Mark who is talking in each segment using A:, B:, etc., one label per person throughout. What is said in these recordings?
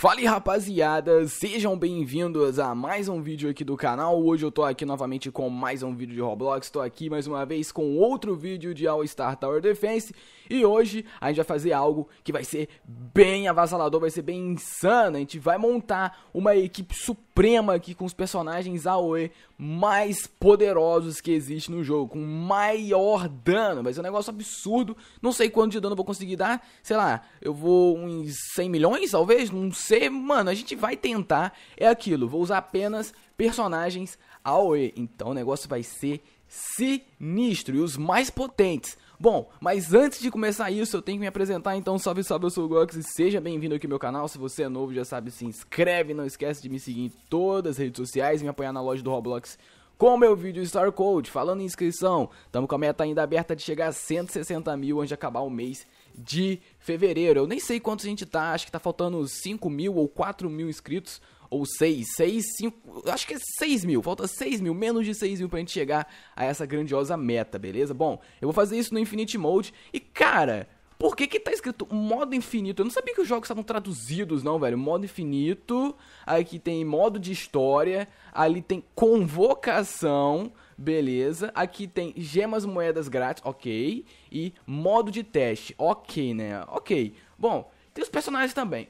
A: Fala rapaziada, sejam bem-vindos a mais um vídeo aqui do canal. Hoje eu tô aqui novamente com mais um vídeo de Roblox, tô aqui mais uma vez com outro vídeo de All Star Tower Defense e hoje a gente vai fazer algo que vai ser bem avassalador, vai ser bem insano. A gente vai montar uma equipe suprema aqui com os personagens AOE mais poderosos que existe no jogo, com maior dano. mas é um negócio absurdo. Não sei quanto de dano eu vou conseguir dar. Sei lá, eu vou uns 100 milhões, talvez? Não sei. Mano, a gente vai tentar. É aquilo. Vou usar apenas personagens AOE. Então o negócio vai ser sinistro. E os mais potentes Bom, mas antes de começar isso, eu tenho que me apresentar, então salve, salve, eu sou o Gox e seja bem-vindo aqui ao meu canal. Se você é novo, já sabe, se inscreve, não esquece de me seguir em todas as redes sociais, e me apoiar na loja do Roblox com o meu vídeo Star Code. Falando em inscrição, estamos com a meta ainda aberta de chegar a 160 mil antes de acabar o mês de fevereiro. Eu nem sei quanto a gente tá, acho que tá faltando 5 mil ou 4 mil inscritos, ou 6, 6, 5, acho que é 6 mil, falta 6 mil, menos de 6 mil pra gente chegar a essa grandiosa meta, beleza? Bom, eu vou fazer isso no Infinite Mode e, cara, por que que tá escrito modo infinito? Eu não sabia que os jogos estavam traduzidos, não, velho. Modo infinito, aqui tem modo de história, ali tem convocação, beleza. Aqui tem gemas, moedas grátis, ok. E modo de teste, ok, né? Ok. Bom, tem os personagens também.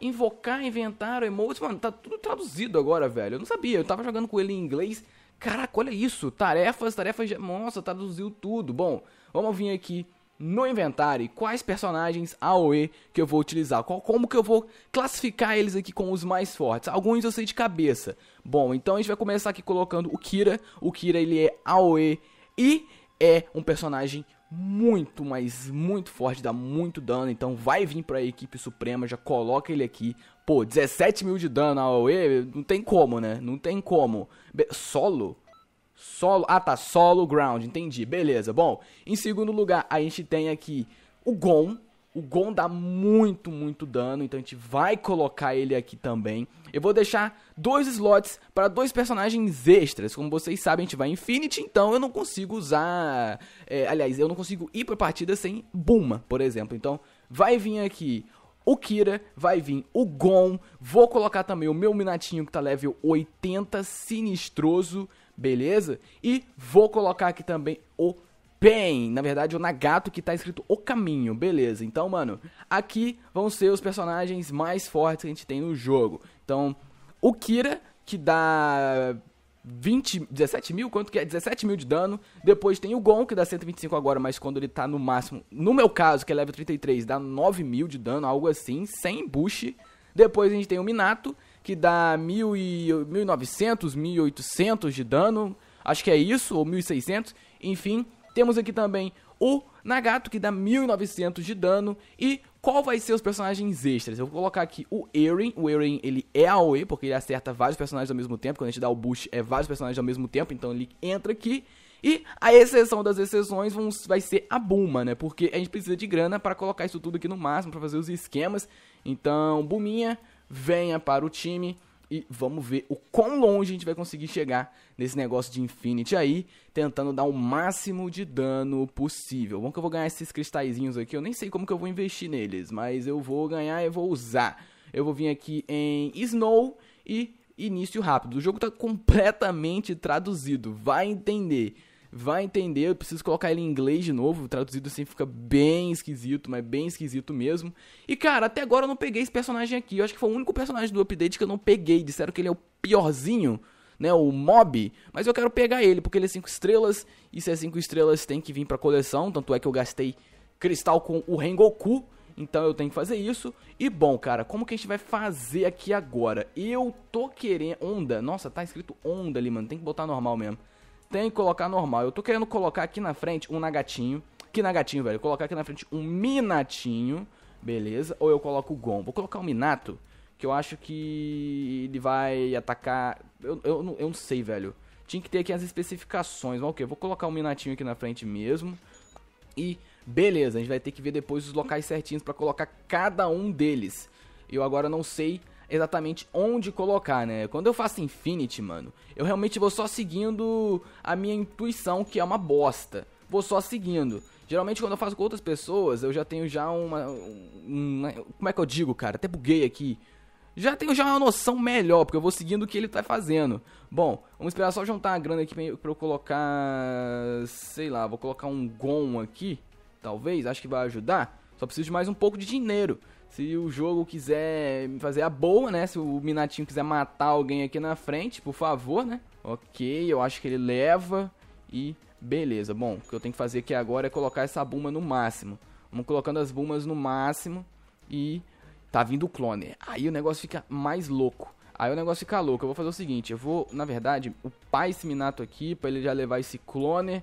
A: Invocar, inventar, emotes, mano, tá tudo traduzido agora, velho. Eu não sabia, eu tava jogando com ele em inglês. Caraca, olha isso. Tarefas, tarefas. De... Nossa, traduziu tudo. Bom, vamos vir aqui no inventário quais personagens AOE que eu vou utilizar. Qual, como que eu vou classificar eles aqui como os mais fortes? Alguns eu sei de cabeça. Bom, então a gente vai começar aqui colocando o Kira. O Kira ele é AOE e é um personagem muito, mas muito forte, dá muito dano. Então vai vir pra equipe suprema, já coloca ele aqui. Pô, 17 mil de dano ao E, não tem como, né? Não tem como. Be solo? Solo? Ah, tá, solo ground, entendi. Beleza, bom. Em segundo lugar, a gente tem aqui o Gon, o Gon dá muito, muito dano, então a gente vai colocar ele aqui também. Eu vou deixar dois slots para dois personagens extras. Como vocês sabem, a gente vai Infinity, então eu não consigo usar... É, aliás, eu não consigo ir para partida sem Buma, por exemplo. Então vai vir aqui o Kira, vai vir o Gon. Vou colocar também o meu Minatinho que tá level 80, sinistroso, beleza? E vou colocar aqui também o Bem, na verdade, o Nagato que tá escrito O Caminho, beleza. Então, mano, aqui vão ser os personagens mais fortes que a gente tem no jogo. Então, o Kira, que dá 20, 17 mil, quanto que é? 17 mil de dano. Depois tem o Gon, que dá 125 agora, mas quando ele tá no máximo, no meu caso, que é level 33, dá 9 mil de dano, algo assim, sem bush. Depois a gente tem o Minato, que dá 1.900, 1.800 de dano, acho que é isso, ou 1.600, enfim. Temos aqui também o Nagato, que dá 1900 de dano. E qual vai ser os personagens extras? Eu vou colocar aqui o Eren. O Eren, ele é AOE, porque ele acerta vários personagens ao mesmo tempo. Quando a gente dá o boost, é vários personagens ao mesmo tempo. Então ele entra aqui. E a exceção das exceções vamos vai ser a Buma, né? Porque a gente precisa de grana para colocar isso tudo aqui no máximo, para fazer os esquemas. Então, Buminha, venha para o time e vamos ver o quão longe a gente vai conseguir chegar nesse negócio de Infinity aí, tentando dar o máximo de dano possível. Bom que eu vou ganhar esses cristalzinhos aqui, eu nem sei como que eu vou investir neles, mas eu vou ganhar e vou usar. Eu vou vir aqui em Snow e início rápido. O jogo está completamente traduzido, vai entender vai entender. Eu preciso colocar ele em inglês de novo, traduzido assim fica bem esquisito, mas bem esquisito mesmo. E cara, até agora eu não peguei esse personagem aqui. Eu acho que foi o único personagem do update que eu não peguei. Disseram que ele é o piorzinho. Né, o Mob, mas eu quero pegar ele porque ele é 5 estrelas e se é 5 estrelas tem que vir pra coleção. Tanto é que eu gastei cristal com o Rengoku, então eu tenho que fazer isso. E bom, cara, como que a gente vai fazer aqui agora? Eu tô querendo. Onda. Nossa, tá escrito onda ali, mano. Tem que botar normal mesmo tem que colocar normal. Eu tô querendo colocar aqui na frente um nagatinho. Que nagatinho, velho? Colocar aqui na frente um minatinho. Beleza. Ou eu coloco o Gon. Vou colocar o um minato. Que eu acho que ele vai atacar... Eu, eu, eu não sei, velho. Tinha que ter aqui as especificações. Mas ok, vou colocar o um minatinho aqui na frente mesmo. E beleza, a gente vai ter que ver depois os locais certinhos para colocar cada um deles. Eu agora não sei exatamente onde colocar, né? Quando eu faço Infinity, mano, eu realmente vou só seguindo a minha intuição, que é uma bosta. Vou só seguindo. Geralmente quando eu faço com outras pessoas, eu já tenho já uma, né, como é que eu digo, cara? Até buguei aqui. Já tenho já uma noção melhor, porque eu vou seguindo o que ele tá fazendo. Bom, vamos esperar só juntar a grana aqui pra eu colocar, sei lá, vou colocar um gon aqui, talvez, acho que vai ajudar. Só preciso de mais um pouco de dinheiro. Se o jogo quiser fazer a boa, né? Se o Minatinho quiser matar alguém aqui na frente, por favor, né? Ok, eu acho que ele leva e beleza. Bom, o que eu tenho que fazer aqui agora é colocar essa Buma no máximo. Vamos colocando as Bumas no máximo e tá vindo o clone. Aí o negócio fica mais louco. Aí o negócio fica louco. Eu vou fazer o seguinte, eu vou, na verdade, upar esse Minato aqui pra ele já levar esse clone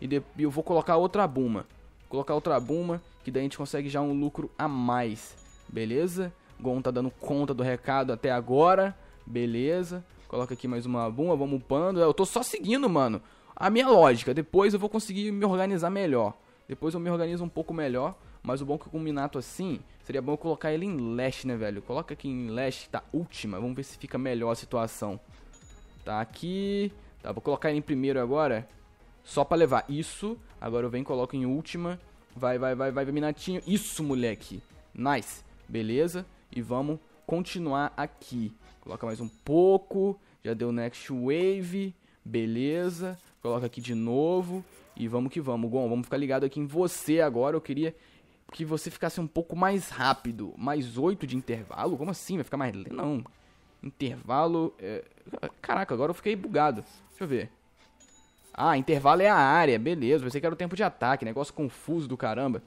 A: e eu vou colocar outra Buma. colocar outra Buma, que daí a gente consegue já um lucro a mais beleza? Gon tá dando conta do recado até agora, beleza? Coloca aqui mais uma bomba, vamos upando. Eu tô só seguindo, mano, a minha lógica. Depois eu vou conseguir me organizar melhor. Depois eu me organizo um pouco melhor. Mas o bom é que com o Minato assim, seria bom eu colocar ele em leste, né, velho? Coloca aqui em leste, tá última. Vamos ver se fica melhor a situação. Tá aqui. Tá, vou colocar ele em primeiro agora. Só pra levar isso. Agora eu venho, coloco em última. Vai, vai, vai, vai, Minatinho. Isso, moleque. Nice. Beleza? E vamos continuar aqui. Coloca mais um pouco. Já deu next wave. Beleza. Coloca aqui de novo. E vamos que vamos. Gon, vamos ficar ligado aqui em você agora. Eu queria que você ficasse um pouco mais rápido. Mais 8 de intervalo? Como assim? Vai ficar mais Não. Intervalo. É... Caraca, agora eu fiquei bugado. Deixa eu ver. Ah, intervalo é a área. Beleza. Pensei que era o tempo de ataque. Negócio confuso do caramba.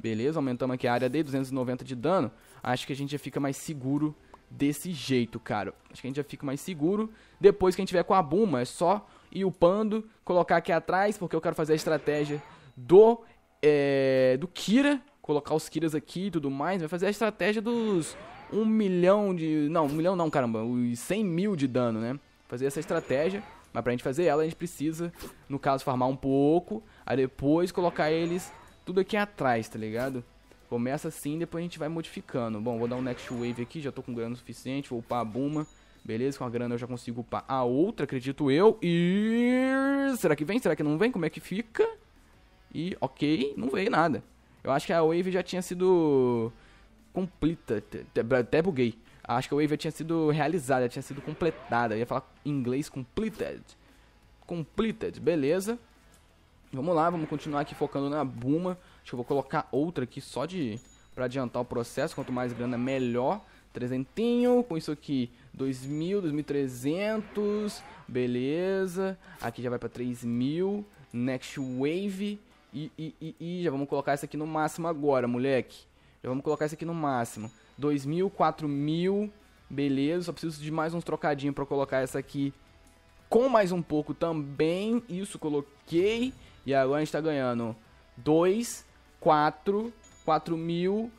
A: Beleza? Aumentamos aqui a área dele, 290 de dano. Acho que a gente já fica mais seguro desse jeito, cara. Acho que a gente já fica mais seguro. Depois que a gente tiver com a Buma, é só ir upando, colocar aqui atrás, porque eu quero fazer a estratégia do, é, do Kira. Colocar os Kiras aqui e tudo mais. Vai fazer a estratégia dos 1 milhão de... Não, 1 milhão não, caramba. Os 100 mil de dano, né? Fazer essa estratégia. Mas pra gente fazer ela, a gente precisa, no caso, farmar um pouco. Aí depois colocar eles tudo aqui atrás, tá ligado? Começa assim, depois a gente vai modificando. Bom, vou dar um next wave aqui, já tô com grana suficiente, vou upar a Buma. Beleza, com a grana eu já consigo upar a outra, acredito eu. E... Será que vem? Será que não vem? Como é que fica? E, ok, não veio nada. Eu acho que a wave já tinha sido... Completa, até buguei. Acho que a wave já tinha sido realizada, já tinha sido completada. Eu ia falar em inglês completed. Completed, beleza. Vamos lá, vamos continuar aqui focando na Buma. Acho que eu vou colocar outra aqui só de para adiantar o processo. Quanto mais grana, melhor. Trezentinho, com isso aqui, 2.000, 2.300, beleza. Aqui já vai para 3.000, next wave. E, e, e, e, já vamos colocar essa aqui no máximo agora, moleque. Já vamos colocar essa aqui no máximo. 2.000, 4.000, beleza. Só preciso de mais uns trocadinhos para colocar essa aqui com mais um pouco também. Isso, coloquei. E agora a gente tá ganhando 2, 4, 4 mil,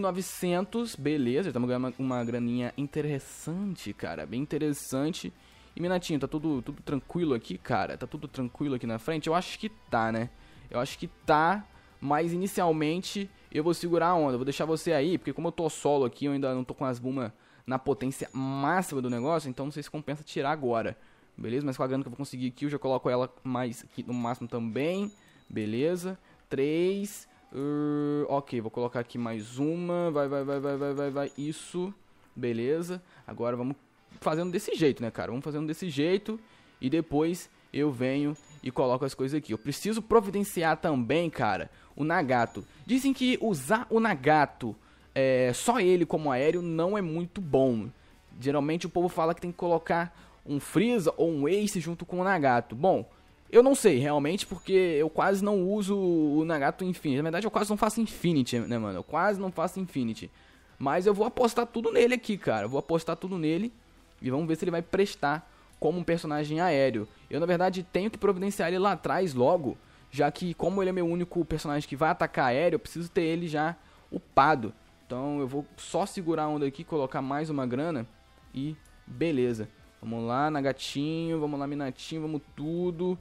A: 900, Beleza, estamos ganhando uma, uma graninha interessante, cara. Bem interessante. E Minatinho, tá tudo, tudo tranquilo aqui, cara? Tá tudo tranquilo aqui na frente? Eu acho que tá, né? Eu acho que tá, mas inicialmente eu vou segurar a onda. Vou deixar você aí, porque como eu tô solo aqui, eu ainda não tô com as bumas na potência máxima do negócio, então não sei se compensa tirar agora. Beleza? Mas com a grana que eu vou conseguir aqui, eu já coloco ela mais aqui no máximo também. Beleza? 3. Uh, ok, vou colocar aqui mais uma. Vai, vai, vai, vai, vai, vai, vai. Isso. Beleza. Agora vamos fazendo desse jeito, né, cara? Vamos fazendo desse jeito. E depois eu venho e coloco as coisas aqui. Eu preciso providenciar também, cara, o Nagato. Dizem que usar o Nagato, é, só ele como aéreo, não é muito bom. Geralmente o povo fala que tem que colocar um Freeza ou um Ace junto com o Nagato. Bom, eu não sei realmente, porque eu quase não uso o Nagato Infinity. Na verdade, eu quase não faço Infinity, né, mano? Eu quase não faço Infinity. Mas eu vou apostar tudo nele aqui, cara. Eu vou apostar tudo nele e vamos ver se ele vai prestar como um personagem aéreo. Eu, na verdade, tenho que providenciar ele lá atrás logo, já que como ele é meu único personagem que vai atacar aéreo, eu preciso ter ele já upado. Então eu vou só segurar a onda aqui, colocar mais uma grana e beleza. Vamos lá, Nagatinho, vamos lá, Minatinho, vamos tudo.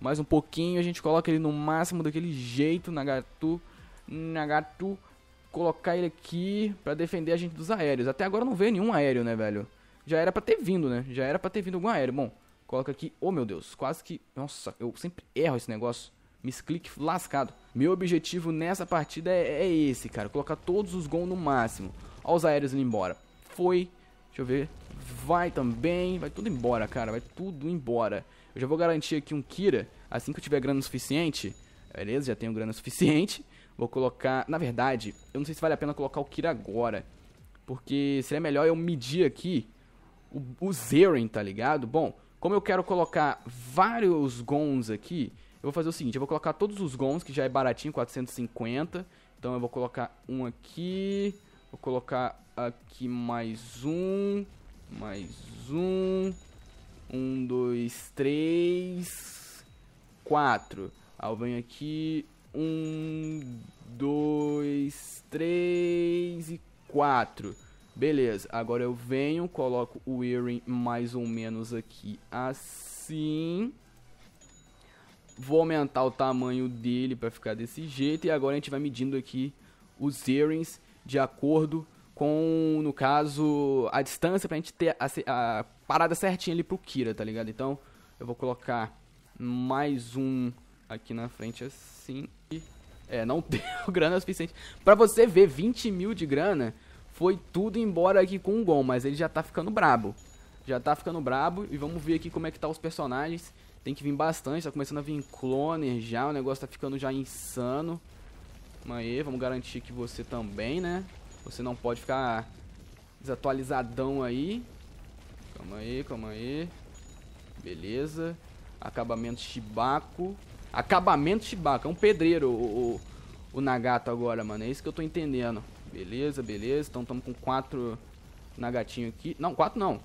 A: Mais um pouquinho, a gente coloca ele no máximo daquele jeito, Nagatu, Nagatu. Colocar ele aqui para defender a gente dos aéreos. Até agora não veio nenhum aéreo, né, velho? Já era para ter vindo, né? Já era para ter vindo algum aéreo. Bom, coloca aqui. Oh, meu Deus, quase que... Nossa, eu sempre erro esse negócio. Misclick lascado. Meu objetivo nessa partida é, é esse, cara. Colocar todos os gols no máximo. Olha os aéreos indo embora. Foi. Deixa eu ver vai também, vai tudo embora, cara, vai tudo embora. Eu já vou garantir aqui um Kira, assim que eu tiver grana suficiente, beleza, já tenho grana suficiente, vou colocar, na verdade, eu não sei se vale a pena colocar o Kira agora, porque seria melhor eu medir aqui o, o Zeren, tá ligado? Bom, como eu quero colocar vários Gons aqui, eu vou fazer o seguinte, eu vou colocar todos os Gons, que já é baratinho, 450, então eu vou colocar um aqui, vou colocar aqui mais um, mais um. Um, dois, três, quatro. Aí ah, eu venho aqui. Um, dois, três e quatro. Beleza, agora eu venho, coloco o earring mais ou menos aqui assim. Vou aumentar o tamanho dele para ficar desse jeito. E agora a gente vai medindo aqui os earrings de acordo com, no caso, a distância pra gente ter a, a parada certinha ali pro Kira, tá ligado? Então, eu vou colocar mais um aqui na frente assim. É, não deu grana suficiente. Pra você ver, 20 mil de grana foi tudo embora aqui com o Gon, mas ele já tá ficando brabo. Já tá ficando brabo e vamos ver aqui como é que tá os personagens. Tem que vir bastante, tá começando a vir cloner já, o negócio tá ficando já insano. Mas aí, vamos garantir que você também, né? Você não pode ficar desatualizadão aí. Calma aí, calma aí. Beleza. Acabamento shibaku, Acabamento shibaku É um pedreiro o, o, o, Nagato agora, mano. É isso que eu tô entendendo. Beleza, beleza. Então estamos com quatro Nagatinho aqui. Não, quatro não.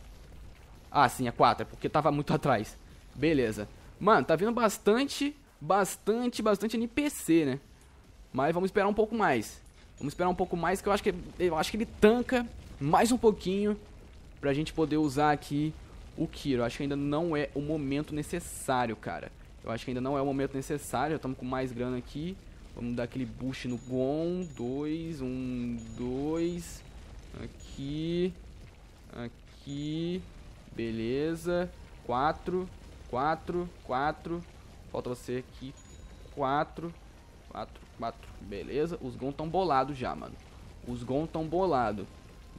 A: Ah, sim, é quatro. É porque tava muito atrás. Beleza. Mano, tá vindo bastante, bastante, bastante NPC, né? Mas vamos esperar um pouco mais. Vamos esperar um pouco mais, que eu acho que, eu acho que ele tanca mais um pouquinho pra gente poder usar aqui o Kiro. Eu acho que ainda não é o momento necessário, cara. Eu acho que ainda não é o momento necessário, já estamos com mais grana aqui. Vamos dar aquele boost no Gon. Dois, um, dois. Aqui. Aqui. Beleza. Quatro, quatro, quatro. Falta você aqui. Quatro, quatro, 4, beleza. Os Gon tão bolados já, mano. Os Gon tão bolado.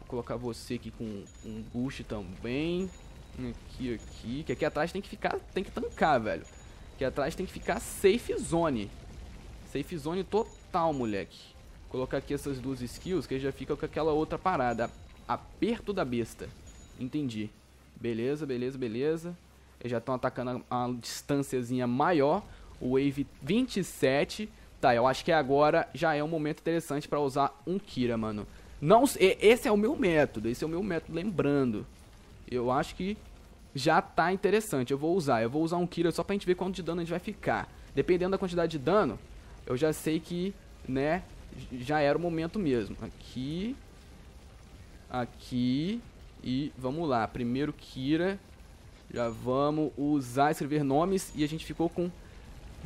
A: Vou colocar você aqui com um boost também. Aqui, aqui. Que aqui atrás tem que ficar, tem que tancar, velho. Aqui atrás tem que ficar safe zone. Safe zone total, moleque. Vou colocar aqui essas duas skills que já fica com aquela outra parada. Aperto da besta. Entendi. Beleza, beleza, beleza. Eles já estão atacando a, distânciazinha maior. O Wave 27. Tá, eu acho que agora já é um momento interessante pra usar um Kira, mano. Não, esse é o meu método, esse é o meu método, lembrando. Eu acho que já tá interessante, eu vou usar. Eu vou usar um Kira só pra gente ver quanto de dano a gente vai ficar. Dependendo da quantidade de dano, eu já sei que, né, já era o momento mesmo. Aqui, aqui e vamos lá. Primeiro Kira, já vamos usar, escrever nomes e a gente ficou com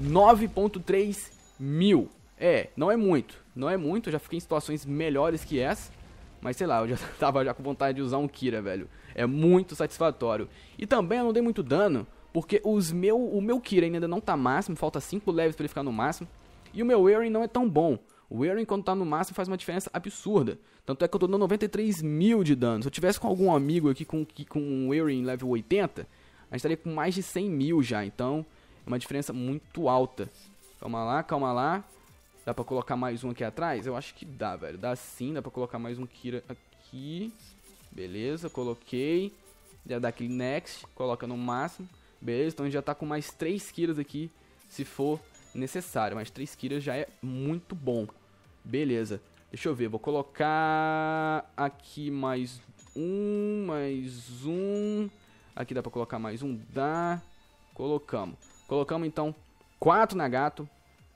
A: 9.3 Mil. É, não é muito. Não é muito, já fiquei em situações melhores que essa. Mas sei lá, eu já tava já com vontade de usar um Kira, velho. É muito satisfatório. E também eu não dei muito dano, porque os meu, o meu Kira ainda não tá máximo, falta 5 levels pra ele ficar no máximo. E o meu Wearing não é tão bom. O Wearing, quando tá no máximo, faz uma diferença absurda. Tanto é que eu tô dando 93 mil de dano. Se eu tivesse com algum amigo aqui com, com um Wearing level 80, a gente estaria com mais de 100 mil já. Então, é uma diferença muito alta. Calma lá, calma lá. Dá pra colocar mais um aqui atrás? Eu acho que dá, velho. Dá sim, dá pra colocar mais um Kira aqui. Beleza, coloquei. Já dá aquele next, coloca no máximo. Beleza, então a gente já tá com mais três Kiras aqui, se for necessário. Mas três Kiras já é muito bom. Beleza. Deixa eu ver, vou colocar aqui mais um, mais um. Aqui dá pra colocar mais um, dá. Colocamos. Colocamos então 4 Nagato,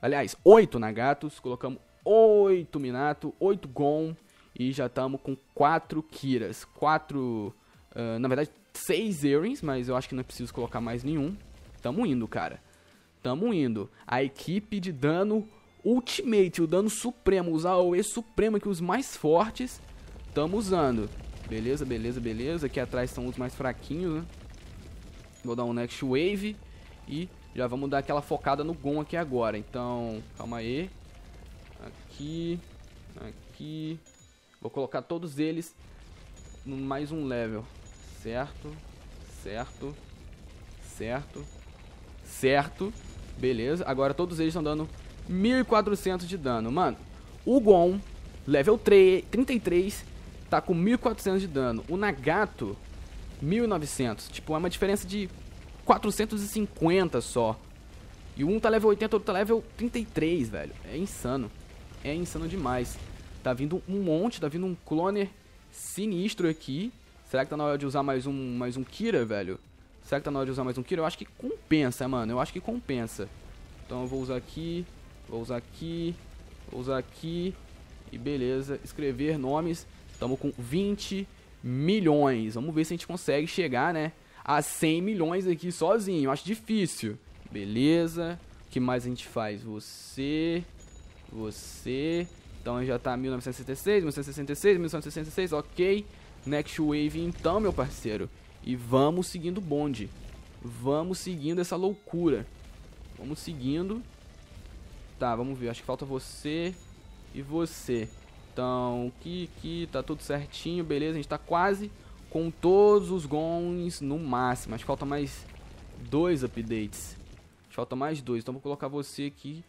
A: aliás, 8 Nagatos, colocamos 8 Minato, 8 Gon e já estamos com 4 Kiras, quatro, uh, na verdade 6 Earrings, mas eu acho que não é preciso colocar mais nenhum. Tamo indo, cara. Tamo indo. A equipe de dano Ultimate, o dano supremo, usar o E supremo que os mais fortes tamo usando. Beleza, beleza, beleza. Aqui atrás estão os mais fraquinhos, né? Vou dar um next wave e já vamos dar aquela focada no Gon aqui agora. Então, calma aí. Aqui. Aqui. Vou colocar todos eles no mais um level. Certo. Certo. Certo. Certo. Beleza. Agora todos eles estão dando 1400 de dano. Mano, o Gon, level 3, 33, tá com 1400 de dano. O Nagato, 1900. Tipo, é uma diferença de 450 só. E um tá level 80, outro tá level 33, velho. É insano. É insano demais. Tá vindo um monte, tá vindo um cloner sinistro aqui. Será que tá na hora de usar mais um, mais um Kira, velho? Será que tá na hora de usar mais um Kira? Eu acho que compensa, mano. Eu acho que compensa. Então eu vou usar aqui, vou usar aqui, vou usar aqui. E beleza, escrever nomes. tamo com 20 milhões. Vamos ver se a gente consegue chegar, né? a 100 milhões aqui sozinho. Eu acho difícil. Beleza. O que mais a gente faz? Você. Você. Então já tá 1966, 1966, 1966, ok. Next Wave então, meu parceiro. E vamos seguindo o bonde. Vamos seguindo essa loucura. Vamos seguindo. Tá, vamos ver. Acho que falta você e você. Então, que que tá tudo certinho, beleza? A gente tá quase com todos os gons no máximo. Acho que falta mais dois updates. Falta mais dois. Então vou colocar você aqui,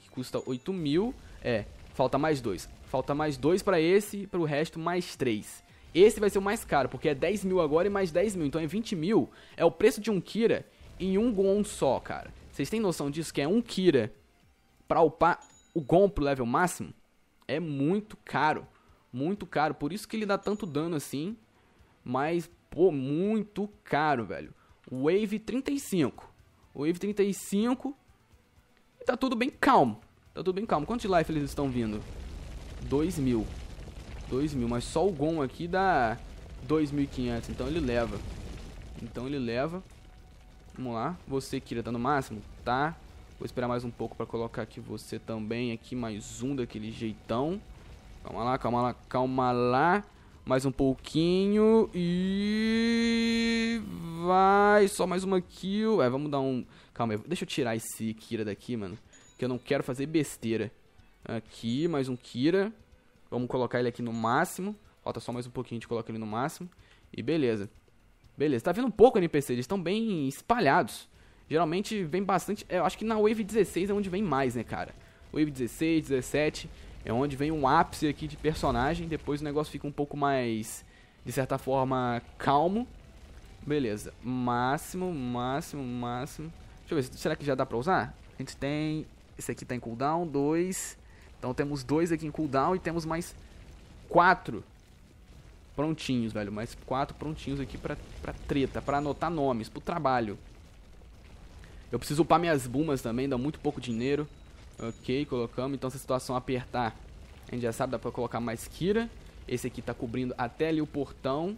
A: que custa 8 mil. É, falta mais dois. Falta mais dois para esse e para o resto mais três. Esse vai ser o mais caro, porque é 10 mil agora e mais 10 mil. Então é 20 mil. É o preço de um Kira em um Gon só, cara. Vocês têm noção disso? Que é um Kira pra upar o Gon pro level máximo? É muito caro. Muito caro. Por isso que ele dá tanto dano assim mas, pô, muito caro, velho. Wave 35. Wave 35. Tá tudo bem calmo. Tá tudo bem calmo. Quanto de life eles estão vindo? 2 mil. 2 mil, mas só o Gon aqui dá 2.500, então ele leva. Então ele leva. Vamos lá. Você, Kira, tá no máximo? Tá. Vou esperar mais um pouco pra colocar aqui você também. Aqui mais um daquele jeitão. Calma lá, calma lá, calma lá. Mais um pouquinho e. Vai, só mais uma kill. É, vamos dar um. Calma aí, deixa eu tirar esse Kira daqui, mano. Que eu não quero fazer besteira. Aqui, mais um Kira. Vamos colocar ele aqui no máximo. Falta só mais um pouquinho, a gente coloca ele no máximo. E beleza. Beleza, tá vindo um pouco NPC, eles estão bem espalhados. Geralmente vem bastante. É, eu acho que na Wave 16 é onde vem mais, né, cara? Wave 16, 17. É onde vem um ápice aqui de personagem, depois o negócio fica um pouco mais, de certa forma, calmo. Beleza, máximo, máximo, máximo. Deixa eu ver, será que já dá pra usar? A gente tem, esse aqui tá em cooldown, dois. Então temos dois aqui em cooldown e temos mais quatro prontinhos, velho. Mais quatro prontinhos aqui pra, pra treta, pra anotar nomes, pro trabalho. Eu preciso upar minhas bumas também, dá muito pouco dinheiro. Ok, colocamos. Então, se a situação apertar, a gente já sabe, dá pra colocar mais Kira. Esse aqui tá cobrindo até ali o portão.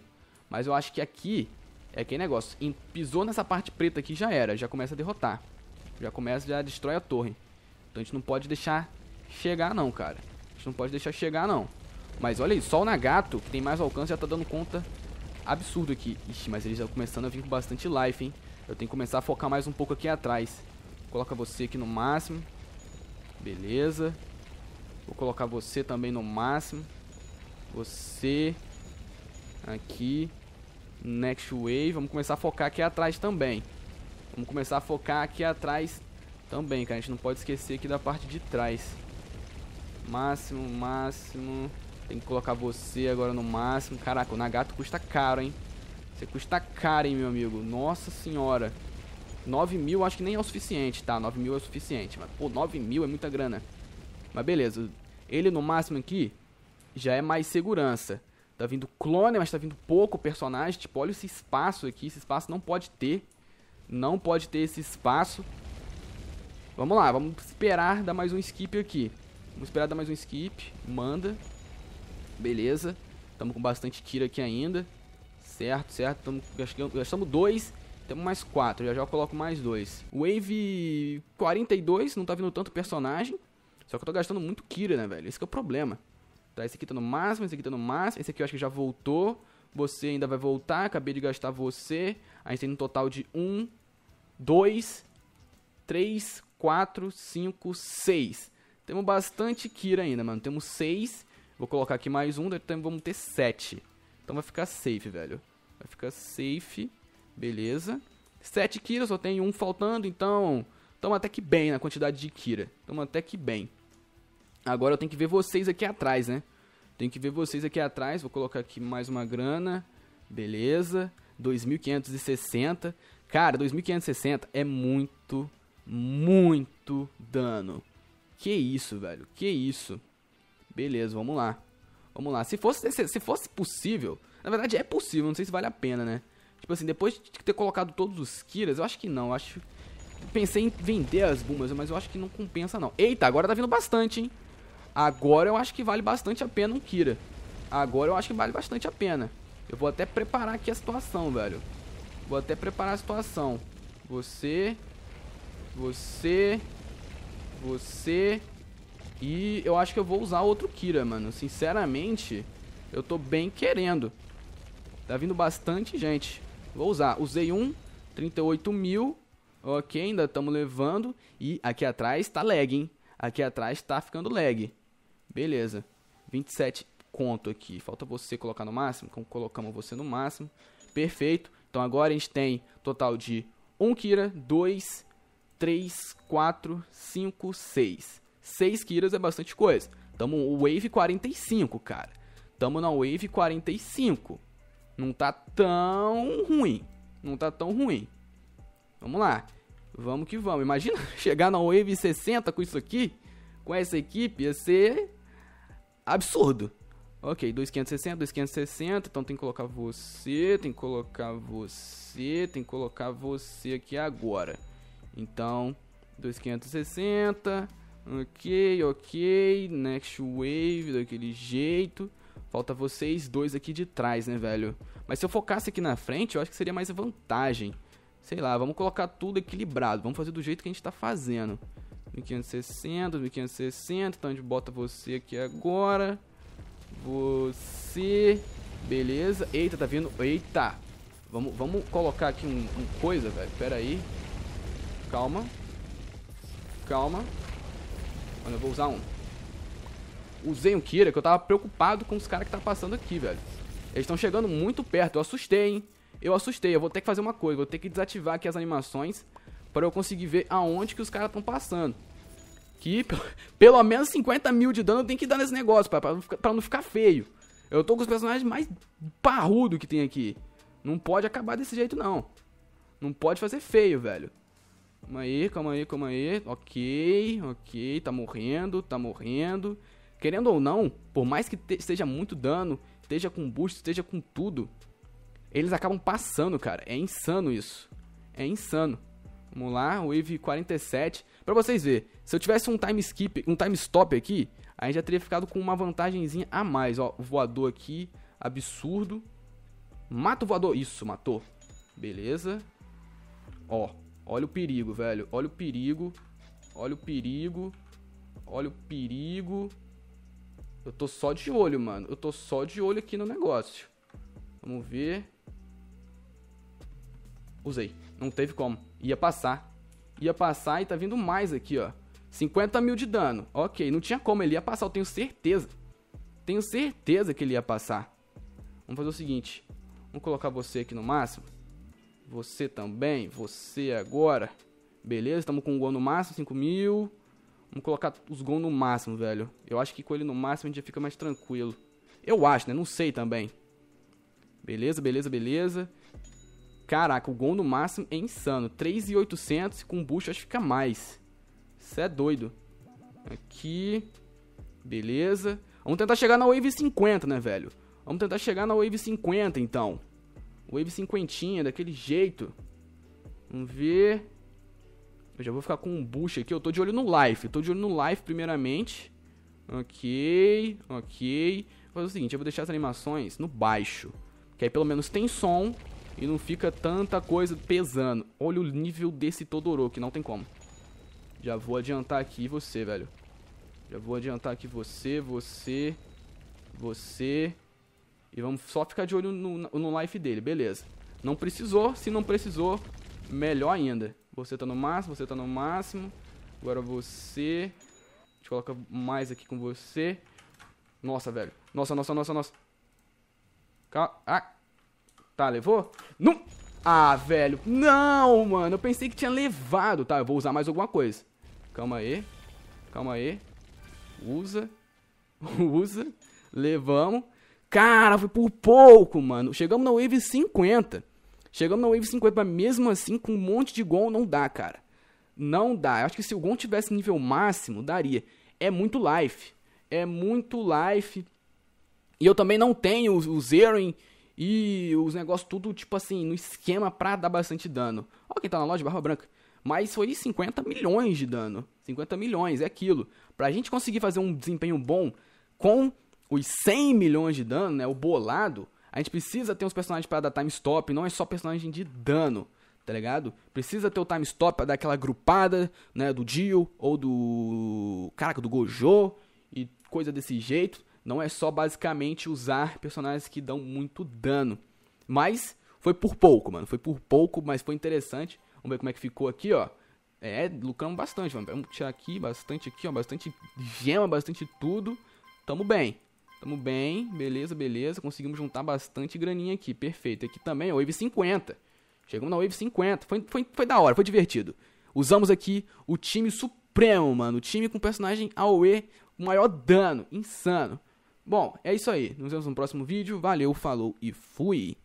A: Mas eu acho que aqui é aquele negócio. Em, pisou nessa parte preta aqui, já era. Já começa a derrotar. Já começa, já destrói a torre. Então a gente não pode deixar chegar não, cara. A gente não pode deixar chegar não. Mas olha aí, só o Nagato, que tem mais alcance, já tá dando conta absurdo aqui. Ixi, mas ele já começando a vir com bastante life, hein. Eu tenho que começar a focar mais um pouco aqui atrás. Coloca você aqui no máximo. Beleza. Vou colocar você também no máximo. Você. Aqui. Next Wave. Vamos começar a focar aqui atrás também. Vamos começar a focar aqui atrás também, cara. A gente não pode esquecer aqui da parte de trás. Máximo, máximo. Tem que colocar você agora no máximo. Caraca, o Nagato custa caro, hein? Você custa caro, hein, meu amigo? Nossa senhora. 9 mil acho que nem é o suficiente, tá? 9 mil é o suficiente. Mas, pô, 9 mil é muita grana. Mas beleza. Ele no máximo aqui já é mais segurança. Tá vindo clone, mas tá vindo pouco personagem. Tipo, olha esse espaço aqui. Esse espaço não pode ter. Não pode ter esse espaço. Vamos lá, vamos esperar dar mais um skip aqui. Vamos esperar dar mais um skip. Manda. Beleza. Estamos com bastante tiro aqui ainda. Certo, certo. Tamo, gastamos dois. Temos mais 4, já já coloco mais 2. Wave 42, não tá vindo tanto personagem. Só que eu tô gastando muito Kira, né, velho? Esse é o problema. Tá, esse aqui tá no máximo, esse aqui tá no máximo. Esse aqui eu acho que já voltou. Você ainda vai voltar, acabei de gastar você. A gente tem um total de 1, 2, 3, 4, 5, 6. Temos bastante Kira ainda, mano. Temos 6. Vou colocar aqui mais um, então vamos ter 7. Então vai ficar safe, velho. Vai ficar safe. Beleza. 7 Kira, só tem um faltando, então... Estamos até que bem na quantidade de Kira. Estamos até que bem. Agora eu tenho que ver vocês aqui atrás, né? Tenho que ver vocês aqui atrás. Vou colocar aqui mais uma grana. Beleza. 2560. Cara, 2560 é muito, muito dano. Que isso, velho. Que isso. Beleza, vamos lá. Vamos lá. Se fosse, se fosse possível... Na verdade, é possível. Não sei se vale a pena, né? Tipo assim, depois de ter colocado todos os Kiras, eu acho que não, eu acho... Pensei em vender as Bumas, mas eu acho que não compensa não. Eita, agora tá vindo bastante, hein? Agora eu acho que vale bastante a pena um Kira. Agora eu acho que vale bastante a pena. Eu vou até preparar aqui a situação, velho. Vou até preparar a situação. Você... Você... Você... E eu acho que eu vou usar outro Kira, mano. Sinceramente, eu tô bem querendo. Tá vindo bastante gente. Vou usar. Usei um, 38 mil. Ok, ainda estamos levando. E aqui atrás tá lag, hein? Aqui atrás tá ficando lag. Beleza. 27 conto aqui. Falta você colocar no máximo. Então colocamos você no máximo. Perfeito. Então agora a gente tem total de 1 Kira, 2, 3, 4, 5, 6. 6 Kiras é bastante coisa. Tamo Wave 45, cara. Tamo na Wave 45. Não tá tão ruim. Não tá tão ruim. Vamos lá. Vamos que vamos. Imagina chegar na Wave 60 com isso aqui, com essa equipe, ia ser absurdo. Ok, 2560, 2560, então tem que colocar você, tem que colocar você, tem que colocar você aqui agora. Então, 2560, ok, ok, next wave daquele jeito. Falta vocês dois aqui de trás, né, velho? Mas se eu focasse aqui na frente, eu acho que seria mais vantagem. Sei lá, vamos colocar tudo equilibrado. Vamos fazer do jeito que a gente tá fazendo. 1560, 1560. Então a gente bota você aqui agora. Você. Beleza. Eita, tá vindo. Eita. Vamos, vamos colocar aqui um, um coisa, velho. Pera aí. Calma. Calma. Olha, eu vou usar um usei um Kira que eu tava preocupado com os caras que tá passando aqui, velho. Eles estão chegando muito perto. Eu assustei, hein? Eu assustei. Eu vou ter que fazer uma coisa. Vou ter que desativar aqui as animações para eu conseguir ver aonde que os caras estão passando. Que pelo menos 50 mil de dano tem que dar nesse negócio, pra, pra, pra, não ficar feio. Eu tô com os personagens mais parrudo que tem aqui. Não pode acabar desse jeito, não. Não pode fazer feio, velho. Calma aí, calma aí, calma aí. Ok, ok. Tá morrendo, tá morrendo. Querendo ou não, por mais que esteja muito dano, esteja com boost, esteja com tudo, eles acabam passando, cara. É insano isso. É insano. Vamos lá, Wave 47. Pra vocês verem, se eu tivesse um time skip, um time stop aqui, aí já teria ficado com uma vantagemzinha a mais. Ó, voador aqui, absurdo. Mata o voador. Isso, matou. Beleza. Ó, olha o perigo, velho. Olha o perigo. Olha o perigo. Olha o perigo. Eu tô só de olho, mano. Eu tô só de olho aqui no negócio. Vamos ver. Usei. Não teve como. Ia passar. Ia passar e tá vindo mais aqui, ó. 50 mil de dano. Ok, não tinha como. Ele ia passar, eu tenho certeza. Tenho certeza que ele ia passar. Vamos fazer o seguinte. Vamos colocar você aqui no máximo. Você também. Você agora. Beleza, estamos com o um gol no máximo, 5 mil. Vamos colocar os gols no máximo, velho. Eu acho que com ele no máximo a gente já fica mais tranquilo. Eu acho, né? Não sei também. Beleza, beleza, beleza. Caraca, o gol no máximo é insano. 3,800 com boost acho que fica mais. Isso é doido. Aqui. Beleza. Vamos tentar chegar na Wave 50, né, velho? Vamos tentar chegar na Wave 50, então. Wave 50, daquele jeito. Vamos ver. Eu já vou ficar com um boost aqui. Eu tô de olho no life. Eu tô de olho no life primeiramente. Ok, ok. Vou fazer o seguinte, eu vou deixar as animações no baixo. Que aí pelo menos tem som e não fica tanta coisa pesando. Olha o nível desse Todoroki, não tem como. Já vou adiantar aqui você, velho. Já vou adiantar aqui você, você, você. E vamos só ficar de olho no, no life dele, beleza. Não precisou, se não precisou, melhor ainda. Você tá no máximo, você tá no máximo. Agora você. A gente coloca mais aqui com você. Nossa, velho. Nossa, nossa, nossa, nossa. Calma. Ah. Tá, levou? Não! Ah, velho. Não, mano. Eu pensei que tinha levado. Tá, eu vou usar mais alguma coisa. Calma aí. Calma aí. Usa. Usa. Levamos. Cara, foi por pouco, mano. Chegamos na wave 50. Chegando na Wave 50, mas mesmo assim, com um monte de Gon, não dá, cara. Não dá. Eu acho que se o Gon tivesse nível máximo, daria. É muito life. É muito life. E eu também não tenho o Zeroing e os negócios tudo, tipo assim, no esquema pra dar bastante dano. Olha quem tá na loja, Barba Branca. Mas foi 50 milhões de dano. 50 milhões, é aquilo. Pra gente conseguir fazer um desempenho bom com os 100 milhões de dano, né, o bolado, a gente precisa ter uns personagens para dar time stop, não é só personagem de dano, tá ligado? Precisa ter o time stop pra dar aquela grupada, né, do Dio ou do. Caraca, do Gojo e coisa desse jeito. Não é só basicamente usar personagens que dão muito dano. Mas foi por pouco, mano. Foi por pouco, mas foi interessante. Vamos ver como é que ficou aqui, ó. É, lucramos bastante, mano. Vamos tirar aqui, bastante aqui, ó. Bastante gema, bastante tudo. Tamo bem. Tamo bem, beleza, beleza. Conseguimos juntar bastante graninha aqui, perfeito. Aqui também, Wave 50. Chegamos na Wave 50. Foi, foi, foi da hora, foi divertido. Usamos aqui o time supremo, mano. O time com personagem AOE, o maior dano, insano. Bom, é isso aí. Nos vemos no próximo vídeo. Valeu, falou e fui.